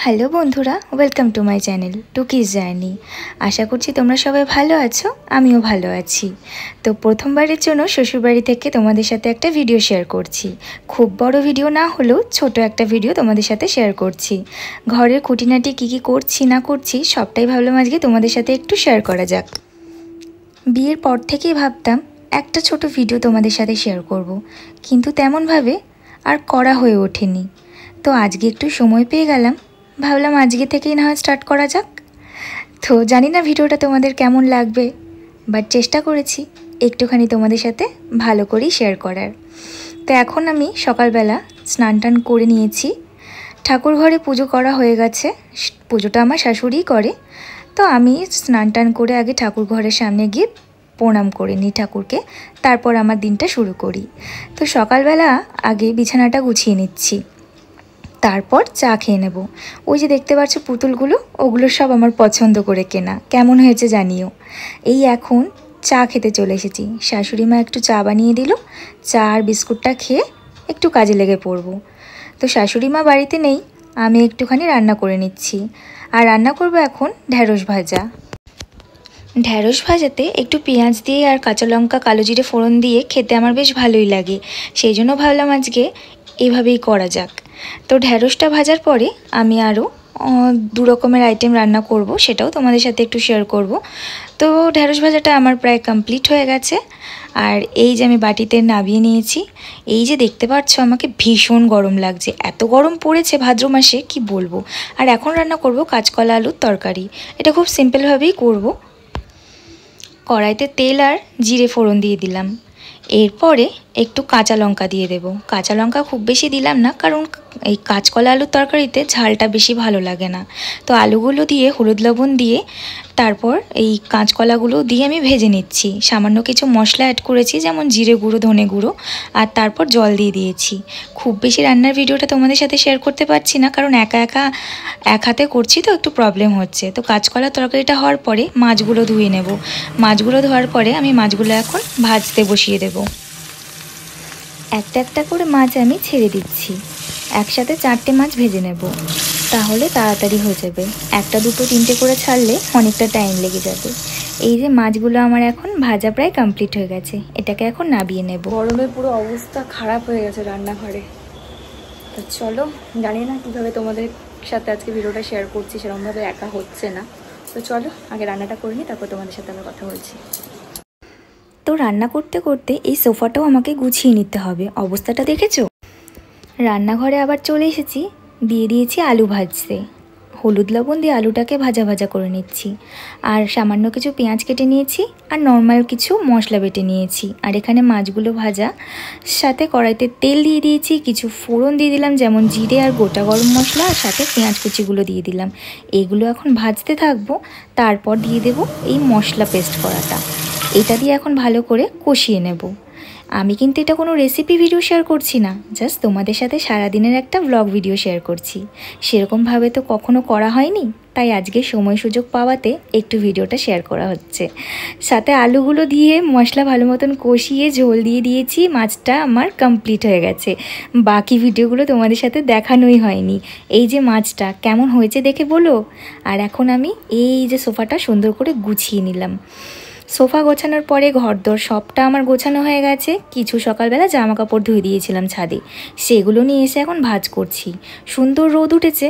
Hello বন্ধুরা welcome to my channel টুকিস journey আশা করছি তোমরা সবাই ভালো আছো আমিও ভালো আছি তো প্রথমবারের জন্য শ্বশুরবাড়ি থেকে তোমাদের সাথে একটা ভিডিও শেয়ার করছি খুব বড় ভিডিও না হলেও ছোট একটা ভিডিও তোমাদের সাথে শেয়ার করছি ঘরের খুঁটিনাটি কী কী করছি না করছি সবটাই ভাবলাম আজকে তোমাদের সাথে একটু শেয়ার করা যাক বিয়ের পর থেকেই ভাবতাম একটা ছোট ভিডিও তোমাদের সাথে শেয়ার করব। কিন্তু তেমনভাবে আর করা হয়ে ওঠেনি তো আজকে একটু সময় পেয়ে গেলাম ভাবলাম আজকে থেকেই না হয় স্টার্ট করা যাক তো জানি না ভিডিওটা তোমাদের কেমন লাগবে বাট চেষ্টা করেছি একটুখানি তোমাদের সাথে ভালো করেই শেয়ার করার তো এখন আমি সকালবেলা স্নান টান করে নিয়েছি ঠাকুর ঘরে পুজো করা হয়ে গেছে পুজোটা আমার শাশুড়িই করে তো আমি স্নান টান করে আগে ঠাকুর ঘরের সামনে গিয়ে প্রণাম করে নিই ঠাকুরকে তারপর আমার দিনটা শুরু করি তো সকালবেলা আগে বিছানাটা গুছিয়ে নিচ্ছি তারপর চা খেয়ে নেব ওই যে দেখতে পাচ্ছ পুতুলগুলো ওগুলো সব আমার পছন্দ করে কেনা কেমন হয়েছে জানিও এই এখন চা খেতে চলে এসেছি শাশুড়ি মা একটু চা বানিয়ে দিল চা আর বিস্কুটটা খেয়ে একটু কাজে লেগে পড়ব তো শাশুড়ি মা বাড়িতে নেই আমি একটুখানি রান্না করে নিচ্ছি আর রান্না করব এখন ঢেঁড়স ভাজা ঢেঁড়স ভাজাতে একটু পেঁয়াজ দিয়ে আর কাঁচা লঙ্কা কালো জিরে ফোড়ন দিয়ে খেতে আমার বেশ ভালোই লাগে সেই জন্য ভাবলাম আজকে এভাবেই করা যাক তো ঢ্যাঁড়সটা ভাজার পরে আমি আরও দু রকমের আইটেম রান্না করব সেটাও তোমাদের সাথে একটু শেয়ার করব তো ঢ্যাঁড়স ভাজাটা আমার প্রায় কমপ্লিট হয়ে গেছে আর এই যে আমি বাটিতে নাবিয়ে নিয়েছি এই যে দেখতে পাচ্ছ আমাকে ভীষণ গরম লাগছে এত গরম পড়েছে ভাদ্র মাসে কি বলবো আর এখন রান্না করব কাঁচকলা আলুর তরকারি এটা খুব সিম্পলভাবেই করব কড়াইতে তেল আর জিরে ফোড়ন দিয়ে দিলাম এরপরে একটু কাঁচা লঙ্কা দিয়ে দেবো কাঁচা লঙ্কা খুব বেশি দিলাম না কারণ এই কাঁচকলা আলুর তরকারিতে ঝালটা বেশি ভালো লাগে না তো আলুগুলো দিয়ে হলুদ লবণ দিয়ে তারপর এই কাঁচকলাগুলো দিয়ে আমি ভেজে নিচ্ছি সামান্য কিছু মশলা অ্যাড করেছি যেমন জিরে গুঁড়ো ধনে গুঁড়ো আর তারপর জল দিয়ে দিয়েছি খুব বেশি রান্নার ভিডিওটা তোমাদের সাথে শেয়ার করতে পারছি না কারণ একা একা এক হাতে করছি তো একটু প্রবলেম হচ্ছে তো কাঁচকলা তরকারিটা হওয়ার পরে মাছগুলো ধুয়ে নেব মাছগুলো ধোয়ার পরে আমি মাছগুলো এখন ভাজতে বসিয়ে দেবো একটা একটা করে মাছ আমি ছেড়ে দিচ্ছি একসাথে চারটে মাছ ভেজে নেব তাহলে তাড়াতাড়ি হয়ে যাবে একটা দুটো তিনটে করে ছাড়লে অনেকটা টাইম লেগে যাবে এই যে মাছগুলো আমার এখন ভাজা প্রায় কমপ্লিট হয়ে গেছে এটাকে এখন নাবিয়ে নেব গরমের পুরো অবস্থা খারাপ হয়ে গেছে রান্নাঘরে তো চলো জানি না কীভাবে তোমাদের সাথে আজকে ভিডিওটা শেয়ার করছি সেরকমভাবে একা হচ্ছে না তো চলো আগে রান্নাটা করে নিই তারপর তোমাদের সাথে আমি কথা বলছি তো রান্না করতে করতে এই সোফাটাও আমাকে গুছিয়ে নিতে হবে অবস্থাটা দেখেছো রান্নাঘরে আবার চলে এসেছি দিয়ে দিয়েছি আলু ভাজতে হলুদ লবণ দিয়ে আলুটাকে ভাজা ভাজা করে নিচ্ছি আর সামান্য কিছু পেঁয়াজ কেটে নিয়েছি আর নর্মাল কিছু মশলা বেটে নিয়েছি আর এখানে মাছগুলো ভাজা সাথে কড়াইতে তেল দিয়ে দিয়েছি কিছু ফোড়ন দিয়ে দিলাম যেমন জিরে আর গোটা গরম মশলা আর সাথে পেঁয়াজ কুচিগুলো দিয়ে দিলাম এগুলো এখন ভাজতে থাকবো তারপর দিয়ে দেব এই মশলা পেস্ট করাটা এটা দিয়ে এখন ভালো করে কষিয়ে নেব আমি কিন্তু এটা কোনো রেসিপি ভিডিও শেয়ার করছি না জাস্ট তোমাদের সাথে সারাদিনের একটা ব্লগ ভিডিও শেয়ার করছি সেরকমভাবে তো কখনো করা হয়নি তাই আজকে সময় সুযোগ পাওয়াতে একটু ভিডিওটা শেয়ার করা হচ্ছে সাথে আলুগুলো দিয়ে মশলা ভালো মতন কষিয়ে ঝোল দিয়ে দিয়েছি মাছটা আমার কমপ্লিট হয়ে গেছে বাকি ভিডিওগুলো তোমাদের সাথে দেখানোই হয়নি এই যে মাছটা কেমন হয়েছে দেখে বলো আর এখন আমি এই যে সোফাটা সুন্দর করে গুছিয়ে নিলাম সোফা গোছানোর পরে ঘরদোর সবটা আমার গোছানো হয়ে গেছে কিছু সকালবেলা জামা কাপড় ধুয়ে দিয়েছিলাম ছাদে সেগুলো নিয়ে এসে এখন ভাজ করছি সুন্দর রোদ উঠেছে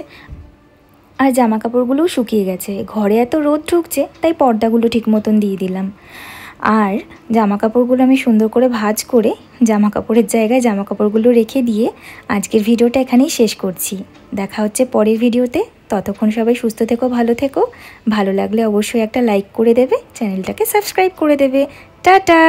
আর জামা কাপড়গুলোও শুকিয়ে গেছে ঘরে এত রোদ ঢুকছে তাই পর্দাগুলো ঠিক মতন দিয়ে দিলাম আর জামা কাপড়গুলো আমি সুন্দর করে ভাজ করে জামা কাপড়ের জায়গায় জামা কাপড়গুলো রেখে দিয়ে আজকের ভিডিওটা এখানেই শেষ করছি দেখা হচ্ছে পরের ভিডিওতে ততক্ষণ সবাই সুস্থ থেকো ভালো থেকো ভালো লাগলে অবশ্যই একটা লাইক করে দেবে চ্যানেলটাকে সাবস্ক্রাইব করে দেবে টাটা